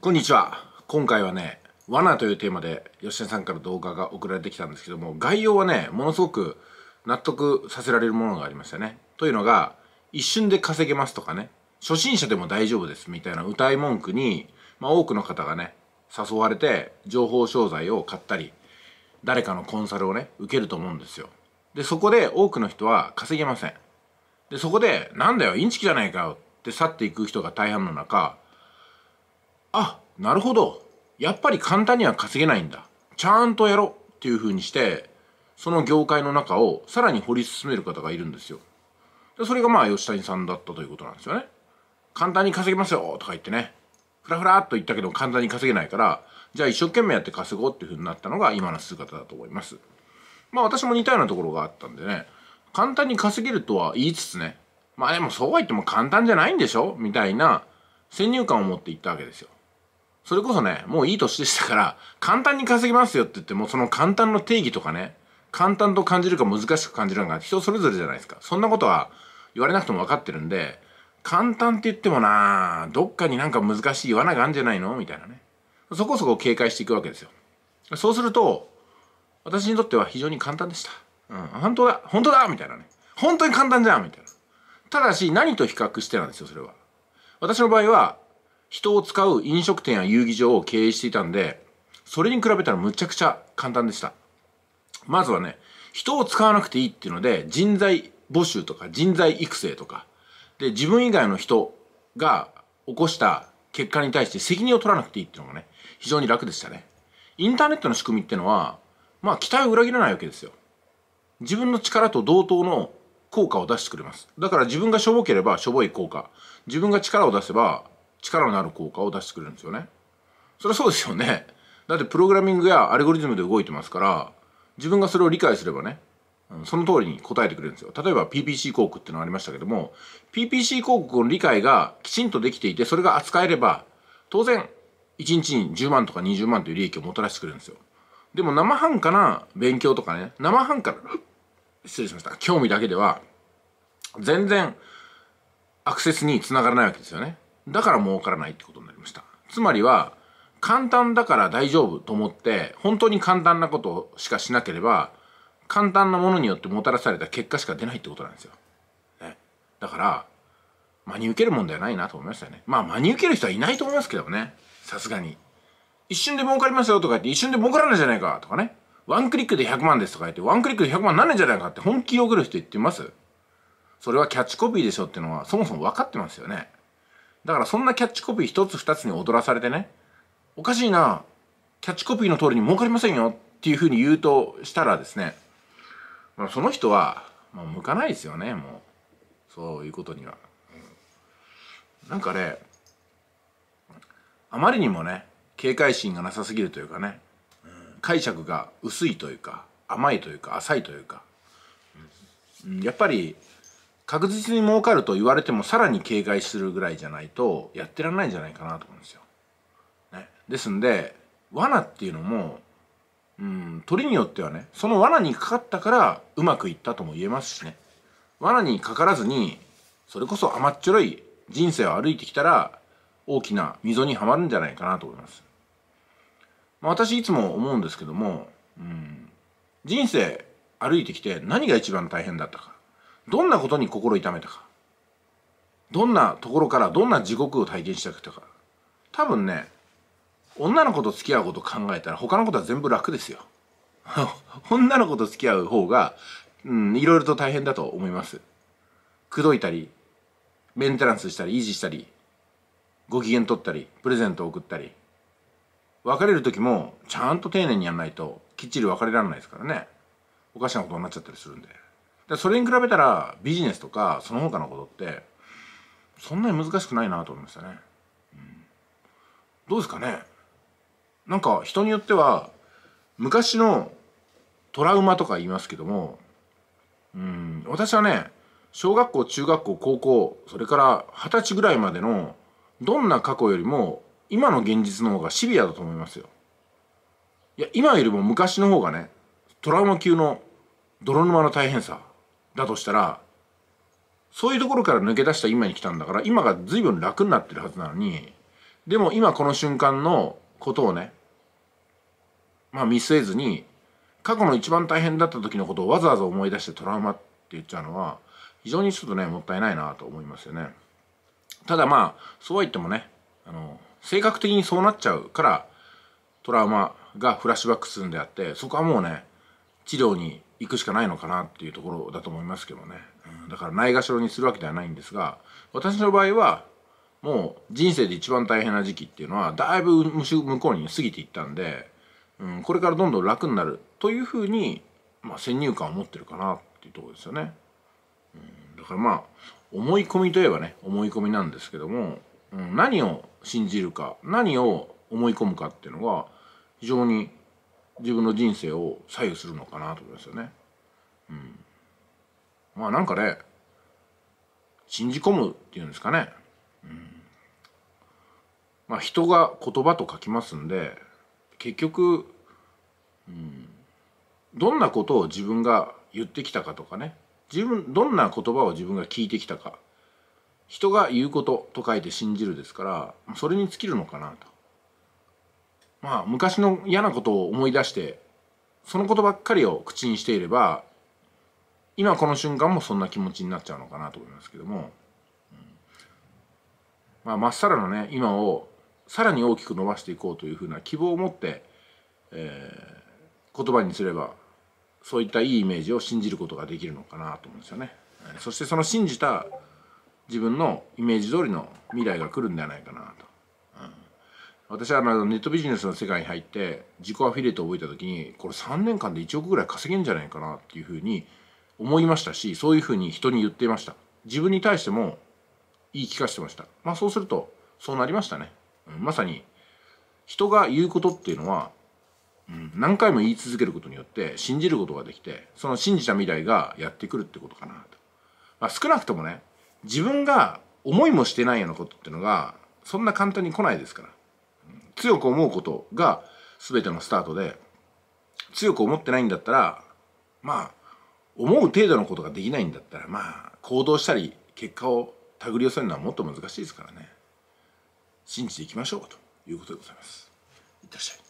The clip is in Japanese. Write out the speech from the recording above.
こんにちは今回はね「罠」というテーマで吉田さんから動画が送られてきたんですけども概要はねものすごく納得させられるものがありましたねというのが一瞬で稼げますとかね初心者でも大丈夫ですみたいな歌い文句に、まあ、多くの方がね誘われて情報商材を買ったり誰かのコンサルをね受けると思うんですよでそこで多くの人は稼げませんでそこで「なんだよインチキじゃないかよ」って去っていく人が大半の中あなるほどやっぱり簡単には稼げないんだちゃんとやろうっていう風にしてその業界の中をさらに掘り進める方がいるんですよでそれがまあ吉谷さんだったということなんですよね簡単に稼げますよとか言ってねふらふらっと言ったけど簡単に稼げないからじゃあ一生懸命やって稼ごうっていう風になったのが今の姿だと思いますまあ私も似たようなところがあったんでね簡単に稼げるとは言いつつねまあでもそうは言っても簡単じゃないんでしょみたいな先入観を持っていったわけですよそれこそね、もういい年でしたから、簡単に稼ぎますよって言っても、その簡単の定義とかね、簡単と感じるか難しく感じるのが人それぞれじゃないですか。そんなことは言われなくても分かってるんで、簡単って言ってもなどっかになんか難しい罠があるんじゃないのみたいなね。そこそこ警戒していくわけですよ。そうすると、私にとっては非常に簡単でした。うん、本当だ本当だみたいなね。本当に簡単じゃんみたいな。ただし、何と比較してなんですよ、それは。私の場合は、人を使う飲食店や遊技場を経営していたんで、それに比べたらむちゃくちゃ簡単でした。まずはね、人を使わなくていいっていうので、人材募集とか人材育成とか、で、自分以外の人が起こした結果に対して責任を取らなくていいっていうのがね、非常に楽でしたね。インターネットの仕組みってのは、まあ期待を裏切らないわけですよ。自分の力と同等の効果を出してくれます。だから自分がしょぼければしょぼい効果、自分が力を出せば力のある効果を出してくれるんですよね。それはそうですよね。だってプログラミングやアルゴリズムで動いてますから、自分がそれを理解すればね、その通りに答えてくれるんですよ。例えば PPC 広告っていうのがありましたけども、PPC 広告の理解がきちんとできていて、それが扱えれば、当然、1日に10万とか20万という利益をもたらしてくれるんですよ。でも生半可な勉強とかね、生半可な、失礼しました、興味だけでは、全然アクセスにつながらないわけですよね。だから儲からないってことになりました。つまりは、簡単だから大丈夫と思って、本当に簡単なことしかしなければ、簡単なものによってもたらされた結果しか出ないってことなんですよ。ね。だから、真に受けるもんではないなと思いましたよね。まあ真に受ける人はいないと思いますけどね。さすがに。一瞬で儲かりますよとか言って、一瞬で儲からないじゃないかとかね。ワンクリックで100万ですとか言って、ワンクリックで100万なんねんじゃないかって本気を送る人言ってますそれはキャッチコピーでしょっていうのは、そもそも分かってますよね。だからそんなキャッチコピー一つ二つに踊らされてね、おかしいな、キャッチコピーの通りに儲かりませんよっていうふうに言うとしたらですね、まあ、その人は、まあ、向かないですよね、もう。そういうことには。なんかね、あまりにもね、警戒心がなさすぎるというかね、解釈が薄いというか、甘いというか、浅いというか、やっぱり、確実に儲かると言われてもさらに警戒するぐらいじゃないとやってらんないんじゃないかなと思うんですよ。ね、ですんで罠っていうのもうん鳥によってはねその罠にかかったからうまくいったとも言えますしね罠にかからずにそれこそ甘っちょろい人生を歩いてきたら大きな溝にはまるんじゃないかなと思います。まあ、私いつも思うんですけども、うん、人生歩いてきて何が一番大変だったかどんなことに心痛めたかどんなところからどんな地獄を体験したか多分ね女の子と付き合うこと考えたら他のことは全部楽ですよ 女の子と付き合う方が、うん、いろいろと大変だと思います口説いたりメンテナンスしたり維持したりご機嫌取ったりプレゼントを送ったり別れる時もちゃんと丁寧にやんないときっちり別れられないですからねおかしなことになっちゃったりするんで。でそれに比べたらビジネスとかその他のことってそんなに難しくないなと思いましたね、うん、どうですかねなんか人によっては昔のトラウマとか言いますけどもうん私はね小学校中学校高校それから二十歳ぐらいまでのどんな過去よりも今の現実の方がシビアだと思いますよ。いや今よりも昔の方がねトラウマ級の泥沼の大変さだとしたらそういうところから抜け出した今に来たんだから今が随分楽になってるはずなのにでも今この瞬間のことをねまあ見据えずに過去の一番大変だった時のことをわざわざ思い出してトラウマって言っちゃうのは非常にちょっとねもったいないなと思いますよね。ただまあそうは言ってもねあの性格的にそうなっちゃうからトラウマがフラッシュバックするんであってそこはもうね治療に行くしかないのかなっていうところだと思いますけどね、うん、だからないがしろにするわけではないんですが私の場合はもう人生で一番大変な時期っていうのはだいぶ向こうに過ぎていったんで、うん、これからどんどん楽になるというふうに、まあ、先入観を持ってるかなっていうところですよね、うん、だからまあ思い込みといえばね思い込みなんですけども、うん、何を信じるか何を思い込むかっていうのが非常に自分の人生を左右するのかなと思いますよね。うん、まあなんかね信じ込むっていうんですかね、うん、まあ人が言葉と書きますんで結局、うん、どんなことを自分が言ってきたかとかね自分どんな言葉を自分が聞いてきたか人が言うことと書いて信じるですからそれに尽きるのかなとまあ昔の嫌なことを思い出してそのことばっかりを口にしていれば今この瞬間もそんな気持ちになっちゃうのかなと思いますけども、うん、まあまっさらのね今をさらに大きく伸ばしていこうというふうな希望を持って、えー、言葉にすればそういったいいイメージを信じることができるのかなと思うんですよね。そしてその信じた自分のイメージ通りの未来が来るんではないかなと。私はあのネットビジネスの世界に入って自己アフィリエイトを覚えた時にこれ3年間で1億ぐらい稼げんじゃないかなっていうふうに思いましたしそういうふうに人に言っていました自分に対しても言い聞かせてましたまあそうするとそうなりましたね、うん、まさに人が言うことっていうのは、うん、何回も言い続けることによって信じることができてその信じた未来がやってくるってことかなと、まあ、少なくともね自分が思いもしてないようなことっていうのがそんな簡単に来ないですから強く思うことが全てのスタートで強く思ってないんだったらまあ思う程度のことができないんだったらまあ行動したり結果を手繰り寄せるのはもっと難しいですからね信じていきましょうということでございます。いってらっしゃい。